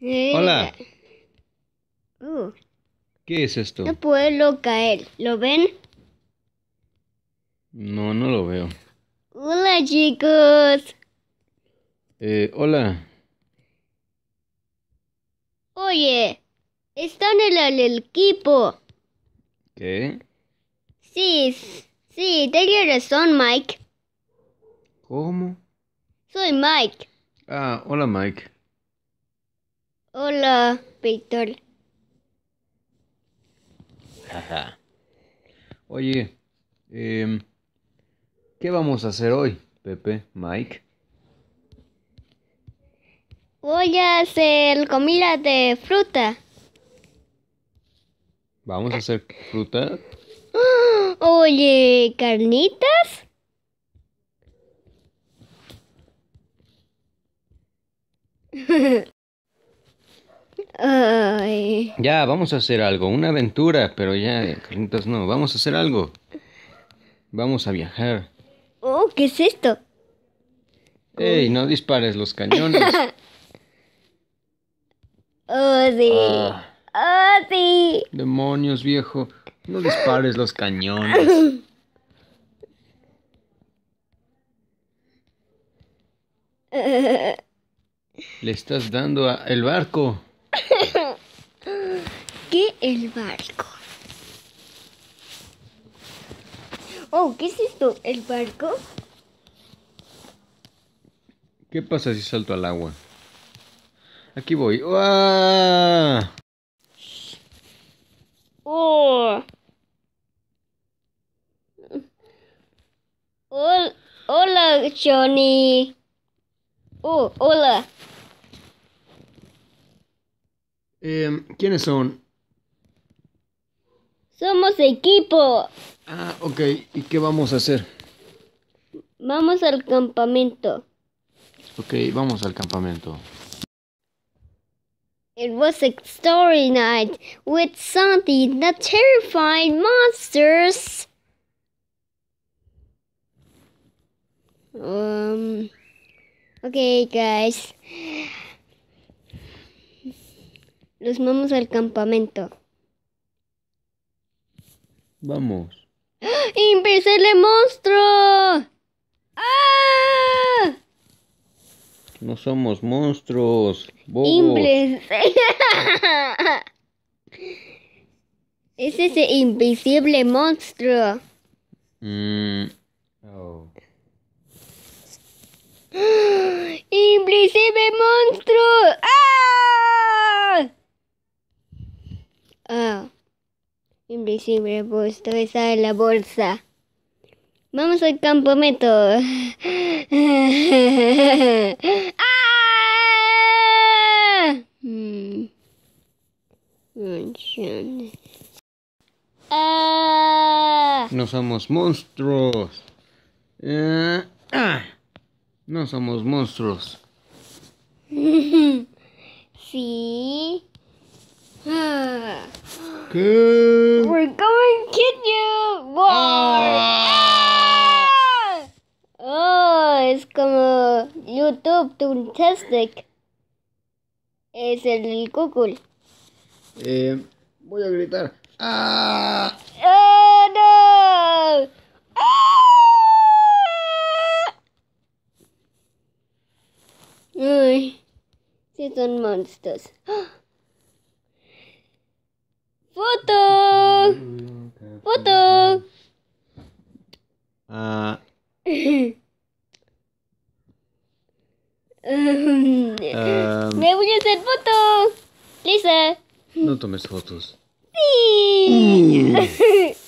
Hola. Eh, uh. ¿Qué es esto? No puedo caer. ¿Lo ven? No, no lo veo. Hola, chicos. Eh, hola. Oye, están en el equipo. ¿Qué? Sí, sí, tenía razón, Mike. ¿Cómo? Soy Mike. Ah, hola, Mike. Hola, Víctor. Oye, em, ¿qué vamos a hacer hoy, Pepe, Mike? Voy a hacer comida de fruta. ¿Vamos a hacer fruta? Oye, carnitas. Ya, vamos a hacer algo, una aventura, pero ya, eh, Carlitos, no, vamos a hacer algo. Vamos a viajar. Oh, ¿qué es esto? Ey, no dispares los cañones. oh, sí. Oh, sí. Demonios, viejo. No dispares los cañones. Le estás dando el barco el barco. Oh, ¿qué es esto? ¿El barco? ¿Qué pasa si salto al agua? Aquí voy. ¡Oh! Hola, hola, Johnny. Oh, hola. Eh, ¿Quiénes son? Somos equipo. Ah, ok. ¿Y qué vamos a hacer? Vamos al campamento. Ok, vamos al campamento. It was a story night with Santi the terrifying monsters. Um, okay, guys. Los vamos al campamento. Vamos. Invisible monstruo! ¡Ah! No somos monstruos. Invisible. es el invisible monstruo. Mm. ¡Invisible monstruo! ¡Ah! he puesto esa en la bolsa. Vamos al campamento. ¡Ah! Mm. ¡Ah! No somos monstruos. Eh, ah. No somos monstruos. sí. Ah. Good. We're going to get you. War. Ah. ah. Oh, it's gonna YouTube Fantastic. Es el Google. Eh, voy a gritar. ¡Ah! ¡Oh, no! ¡Ah! Ay, sí son monstruos. Ehm. Um, Nebude ser fotos. Lise. No tomes fotos. Sí.